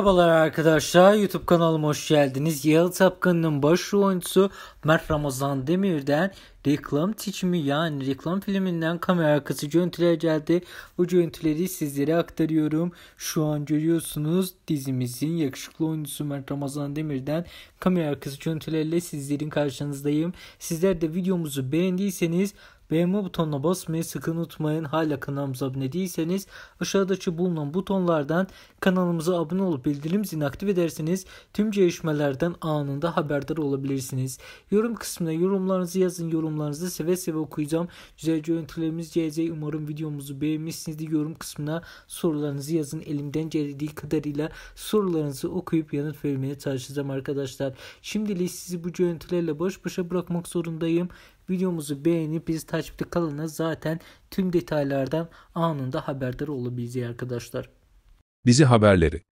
Merhabalar arkadaşlar YouTube kanalıma hoş geldiniz. Yalı Tapkan'ın başrol oyuncusu Mert Ramazan Demir'den reklam seçimi yani reklam filminden kamera arkası görüntüler geldi. Bu görüntüleri sizlere aktarıyorum. Şu an görüyorsunuz dizimizin yakışıklı oyuncusu Mert Ramazan Demir'den kamera arkası görüntülerle sizlerin karşınızdayım. Sizler de videomuzu beğendiyseniz Beğenme butonuna basmayı sakın unutmayın. Hala kanalımıza abone değilseniz aşağıdaki bulunan butonlardan kanalımıza abone olup bildirim zilini aktif ederseniz tüm gelişmelerden anında haberdar olabilirsiniz. Yorum kısmına yorumlarınızı yazın. Yorumlarınızı seve seve okuyacağım. Güzel görüntülerimiz gelecek. Umarım videomuzu beğenmişsinizdir. Yorum kısmına sorularınızı yazın. Elimden geldiği kadarıyla sorularınızı okuyup yanıt vermeye çalışacağım arkadaşlar. Şimdilik sizi bu görüntülerle baş başa bırakmak zorundayım. Videomuzu beğenip bizi takipte kalınız. Zaten tüm detaylardan anında haberdar olabileceği arkadaşlar. Bizi haberleri